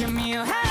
give me a hand.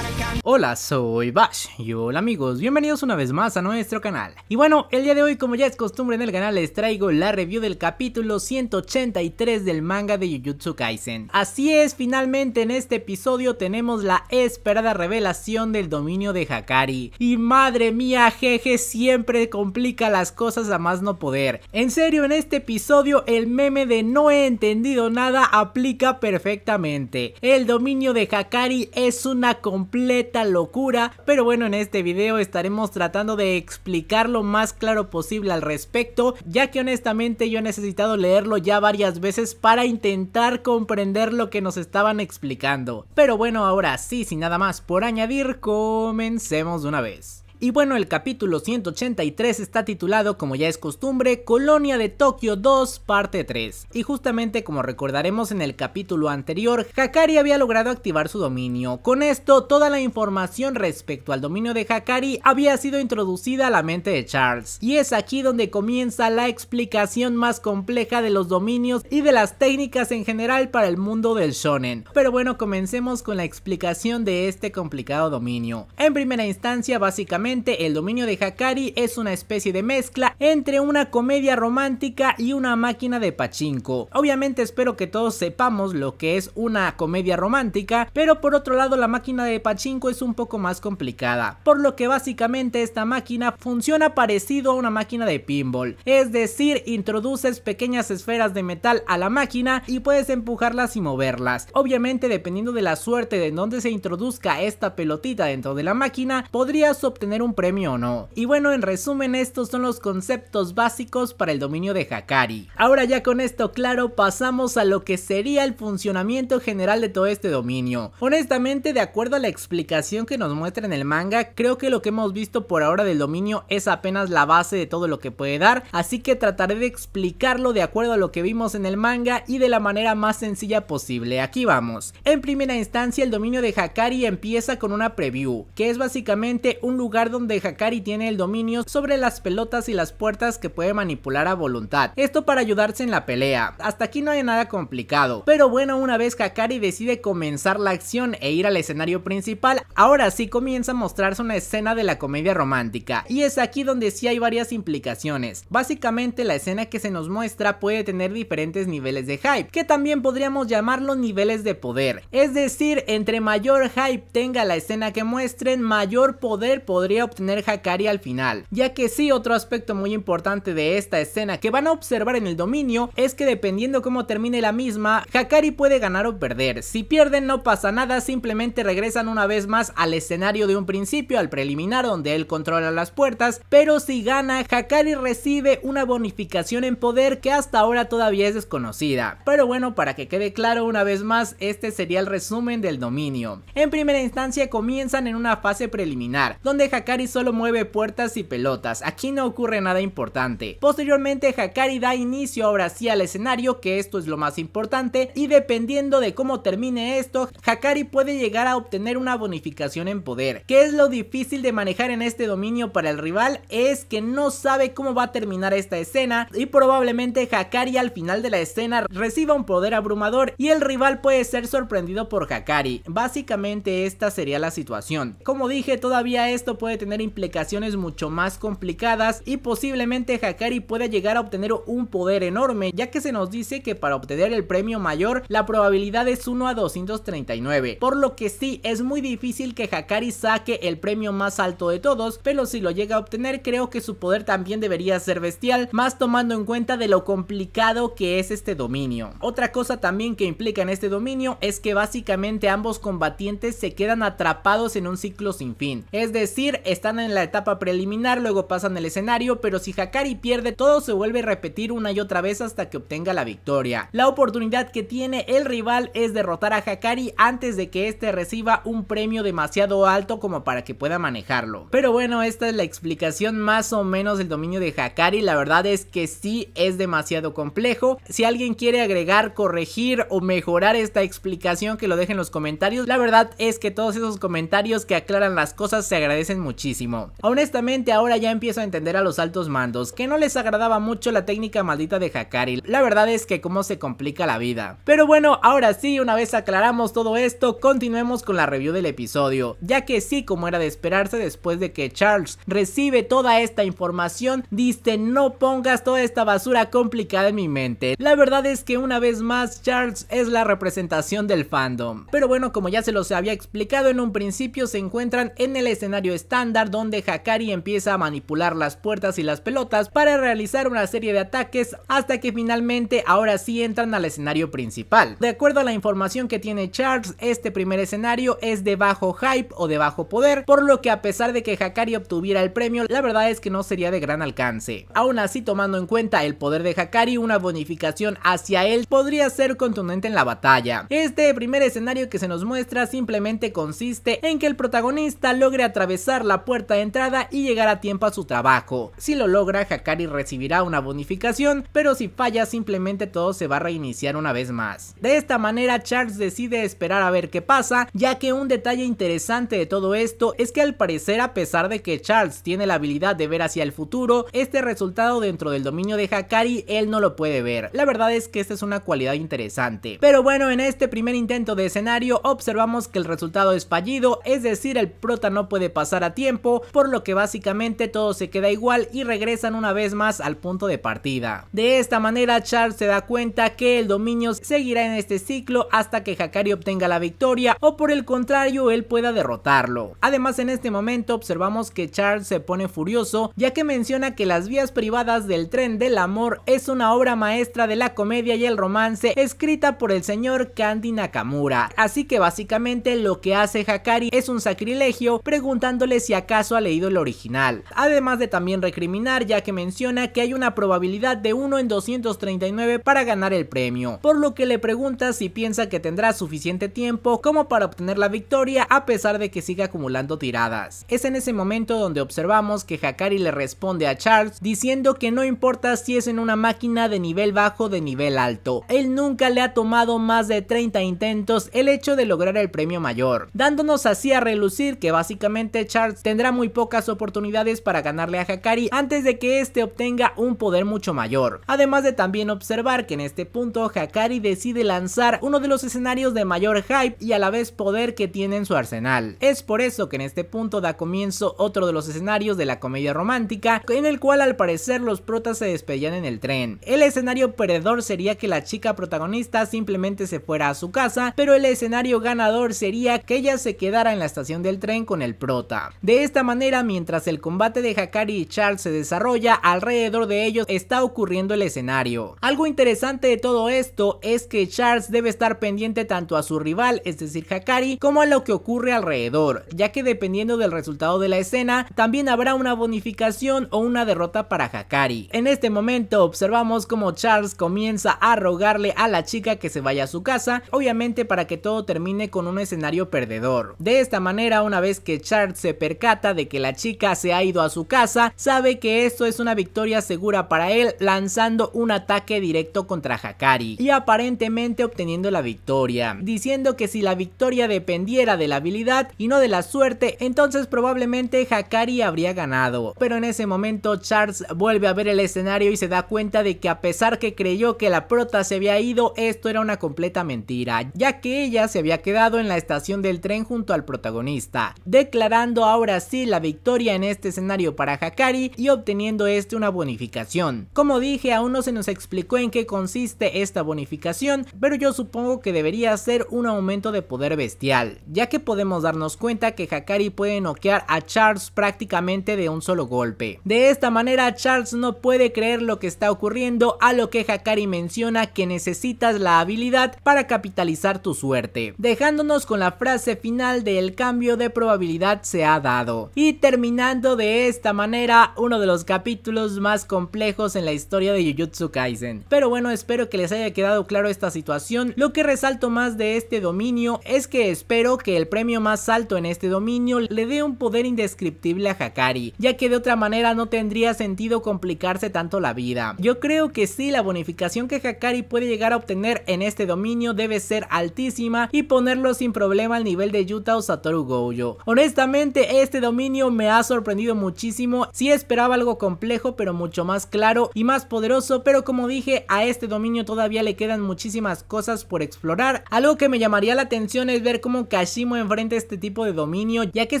Hola, soy Bash y hola amigos, bienvenidos una vez más a nuestro canal. Y bueno, el día de hoy como ya es costumbre en el canal les traigo la review del capítulo 183 del manga de Jujutsu Kaisen. Así es, finalmente en este episodio tenemos la esperada revelación del dominio de Hakari. Y madre mía, jeje, siempre complica las cosas a más no poder. En serio, en este episodio el meme de no he entendido nada aplica perfectamente. El dominio de Hakari es una completa locura, pero bueno, en este video estaremos tratando de explicar lo más claro posible al respecto, ya que honestamente yo he necesitado leerlo ya varias veces para intentar comprender lo que nos estaban explicando. Pero bueno, ahora sí, sin nada más por añadir, comencemos de una vez. Y bueno, el capítulo 183 está titulado, como ya es costumbre, Colonia de Tokio 2, parte 3. Y justamente como recordaremos en el capítulo anterior, Hakari había logrado activar su dominio. Con esto, toda la información respecto al dominio de Hakari había sido introducida a la mente de Charles. Y es aquí donde comienza la explicación más compleja de los dominios y de las técnicas en general para el mundo del shonen. Pero bueno, comencemos con la explicación de este complicado dominio. En primera instancia, básicamente, el dominio de Hakari es una especie de mezcla entre una comedia romántica y una máquina de pachinko. Obviamente espero que todos sepamos lo que es una comedia romántica, pero por otro lado la máquina de pachinko es un poco más complicada, por lo que básicamente esta máquina funciona parecido a una máquina de pinball, es decir, introduces pequeñas esferas de metal a la máquina y puedes empujarlas y moverlas. Obviamente dependiendo de la suerte de donde se introduzca esta pelotita dentro de la máquina, podrías obtener un premio o no. Y bueno, en resumen estos son los conceptos conceptos básicos para el dominio de Hakari. Ahora ya con esto claro pasamos a lo que sería el funcionamiento general de todo este dominio. Honestamente de acuerdo a la explicación que nos muestra en el manga creo que lo que hemos visto por ahora del dominio es apenas la base de todo lo que puede dar así que trataré de explicarlo de acuerdo a lo que vimos en el manga y de la manera más sencilla posible. Aquí vamos. En primera instancia el dominio de Hakari empieza con una preview que es básicamente un lugar donde Hakari tiene el dominio sobre las pelotas y las puertas que puede manipular a voluntad, esto para ayudarse en la pelea. Hasta aquí no hay nada complicado, pero bueno, una vez Hakari decide comenzar la acción e ir al escenario principal, ahora sí comienza a mostrarse una escena de la comedia romántica, y es aquí donde sí hay varias implicaciones. Básicamente la escena que se nos muestra puede tener diferentes niveles de hype, que también podríamos llamarlo niveles de poder. Es decir, entre mayor hype tenga la escena que muestren, mayor poder podría obtener Hakari al final, ya que sí otro aspecto muy importante de esta escena que van a observar en el dominio es que dependiendo cómo termine la misma, Hakari puede ganar o perder. Si pierden no pasa nada, simplemente regresan una vez más al escenario de un principio, al preliminar donde él controla las puertas, pero si gana, Hakari recibe una bonificación en poder que hasta ahora todavía es desconocida. Pero bueno, para que quede claro una vez más, este sería el resumen del dominio. En primera instancia comienzan en una fase preliminar, donde Hakari solo mueve puertas y pelotas, aquí no ocurre nada importante. Posteriormente Hakari da inicio ahora sí al escenario que esto es lo más importante y dependiendo de cómo termine esto Hakari puede llegar a obtener una bonificación en poder. que es lo difícil de manejar en este dominio para el rival? Es que no sabe cómo va a terminar esta escena y probablemente Hakari al final de la escena reciba un poder abrumador y el rival puede ser sorprendido por Hakari. Básicamente esta sería la situación. Como dije todavía esto puede tener implicaciones mucho más complicadas y posiblemente posiblemente Hakari pueda llegar a obtener un poder enorme, ya que se nos dice que para obtener el premio mayor la probabilidad es 1 a 239, por lo que sí es muy difícil que Hakari saque el premio más alto de todos, pero si lo llega a obtener creo que su poder también debería ser bestial, más tomando en cuenta de lo complicado que es este dominio. Otra cosa también que implica en este dominio es que básicamente ambos combatientes se quedan atrapados en un ciclo sin fin, es decir, están en la etapa preliminar, luego pasan el escenario, pero si Hakari pierde todo se vuelve a repetir una y otra vez hasta que obtenga la victoria. La oportunidad que tiene el rival es derrotar a Hakari antes de que este reciba un premio demasiado alto como para que pueda manejarlo. Pero bueno, esta es la explicación más o menos del dominio de Hakari, la verdad es que sí es demasiado complejo. Si alguien quiere agregar, corregir o mejorar esta explicación que lo deje en los comentarios, la verdad es que todos esos comentarios que aclaran las cosas se agradecen muchísimo. Honestamente ahora ya empiezo a entender a los altos mandos, que no les agradaba mucho la técnica maldita de Hakari, la verdad es que cómo se complica la vida. Pero bueno, ahora sí, una vez aclaramos todo esto, continuemos con la review del episodio, ya que sí, como era de esperarse después de que Charles recibe toda esta información, dice no pongas toda esta basura complicada en mi mente. La verdad es que una vez más Charles es la representación del fandom. Pero bueno, como ya se los había explicado en un principio, se encuentran en el escenario estándar donde Hakari empieza a manipular las puertas y las pelotas para realizar una serie de ataques hasta que finalmente ahora sí entran al escenario principal. De acuerdo a la información que tiene Charles, este primer escenario es de bajo hype o de bajo poder, por lo que a pesar de que Hakari obtuviera el premio, la verdad es que no sería de gran alcance. Aún así, tomando en cuenta el poder de Hakari, una bonificación hacia él podría ser contundente en la batalla. Este primer escenario que se nos muestra simplemente consiste en que el protagonista logre atravesar la puerta de entrada y llegar a tiempo a su trabajo. Si lo logra, Hakari recibirá una bonificación, pero si falla simplemente todo se va a reiniciar una vez más. De esta manera Charles decide esperar a ver qué pasa, ya que un detalle interesante de todo esto es que al parecer a pesar de que Charles tiene la habilidad de ver hacia el futuro, este resultado dentro del dominio de Hakari él no lo puede ver. La verdad es que esta es una cualidad interesante. Pero bueno, en este primer intento de escenario observamos que el resultado es fallido, es decir, el prota no puede pasar a tiempo, por lo que básicamente todo se queda igual y regresan una vez más al punto de partida. De esta manera Charles se da cuenta que el dominio seguirá en este ciclo hasta que Hakari obtenga la victoria o por el contrario él pueda derrotarlo. Además en este momento observamos que Charles se pone furioso ya que menciona que las vías privadas del tren del amor es una obra maestra de la comedia y el romance escrita por el señor Candy Nakamura. Así que básicamente lo que hace Hakari es un sacrilegio preguntándole si acaso ha leído el original. Además de también recriminar ya que menciona que hay una probabilidad de 1 en 239 para ganar el premio, por lo que le pregunta si piensa que tendrá suficiente tiempo como para obtener la victoria a pesar de que siga acumulando tiradas. Es en ese momento donde observamos que Hakari le responde a Charles diciendo que no importa si es en una máquina de nivel bajo o de nivel alto, él nunca le ha tomado más de 30 intentos el hecho de lograr el premio mayor, dándonos así a relucir que básicamente Charles tendrá muy pocas oportunidades para ganarle a Hakari antes de que este obtenga un poder mucho mayor. Además de también observar que en este punto Hakari decide lanzar uno de los escenarios de mayor hype y a la vez poder que tiene en su arsenal. Es por eso que en este punto da comienzo otro de los escenarios de la comedia romántica en el cual al parecer los protas se despedían en el tren. El escenario perdedor sería que la chica protagonista simplemente se fuera a su casa, pero el escenario ganador sería que ella se quedara en la estación del tren con el prota. De esta manera, mientras el combate de Hakari y Charles se desarrolla, alrededor de ellos está ocurriendo el escenario. Algo interesante de todo esto es que Charles debe estar pendiente tanto a su rival, es decir Hakari, como a lo que ocurre alrededor, ya que dependiendo del resultado de la escena, también habrá una bonificación o una derrota para Hakari. En este momento observamos como Charles comienza a rogarle a la chica que se vaya a su casa, obviamente para que todo termine con un escenario perdedor. De esta manera, una vez que Charles se percata de que la chica se ha ido a su casa, sabe que que esto es una victoria segura para él lanzando un ataque directo contra Hakari y aparentemente obteniendo la victoria, diciendo que si la victoria dependiera de la habilidad y no de la suerte, entonces probablemente Hakari habría ganado. Pero en ese momento Charles vuelve a ver el escenario y se da cuenta de que a pesar que creyó que la prota se había ido, esto era una completa mentira, ya que ella se había quedado en la estación del tren junto al protagonista, declarando ahora sí la victoria en este escenario para Hakari y obteniendo este una bonificación. Como dije, aún no se nos explicó en qué consiste esta bonificación, pero yo supongo que debería ser un aumento de poder bestial, ya que podemos darnos cuenta que Hakari puede noquear a Charles prácticamente de un solo golpe. De esta manera, Charles no puede creer lo que está ocurriendo, a lo que Hakari menciona que necesitas la habilidad para capitalizar tu suerte, dejándonos con la frase final del cambio de probabilidad se ha dado. Y terminando de esta manera, uno de los capítulos más complejos en la historia de Jujutsu Kaisen. Pero bueno, espero que les haya quedado claro esta situación. Lo que resalto más de este dominio es que espero que el premio más alto en este dominio le dé un poder indescriptible a Hakari, ya que de otra manera no tendría sentido complicarse tanto la vida. Yo creo que sí, la bonificación que Hakari puede llegar a obtener en este dominio debe ser altísima y ponerlo sin problema al nivel de Yuta o Satoru Gojo. Honestamente, este dominio me ha sorprendido muchísimo, si esperaba algo complejo pero mucho más claro y más poderoso, pero como dije, a este dominio todavía le quedan muchísimas cosas por explorar. Algo que me llamaría la atención es ver cómo Kashimo enfrenta este tipo de dominio, ya que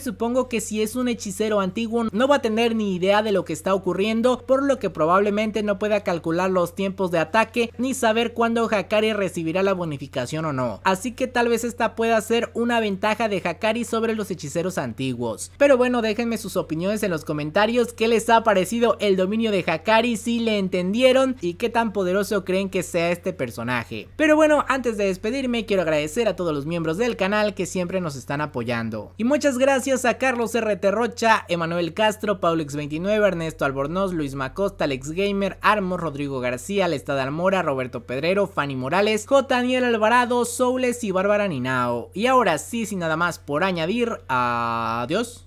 supongo que si es un hechicero antiguo no va a tener ni idea de lo que está ocurriendo, por lo que probablemente no pueda calcular los tiempos de ataque ni saber cuándo Hakari recibirá la bonificación o no. Así que tal vez esta pueda ser una ventaja de Hakari sobre los hechiceros antiguos. Pero bueno, déjenme sus opiniones en los comentarios, qué les parecido el dominio de Hakari, si le entendieron y qué tan poderoso creen que sea este personaje. Pero bueno, antes de despedirme quiero agradecer a todos los miembros del canal que siempre nos están apoyando. Y muchas gracias a Carlos R. Terrocha, Emanuel Castro, x 29 Ernesto Albornoz, Luis Macosta, Alex Gamer, Armo, Rodrigo García, Alestad Almora, Roberto Pedrero, Fanny Morales, J. Daniel Alvarado, Soules y Bárbara Ninao. Y ahora sí, sin nada más por añadir, adiós.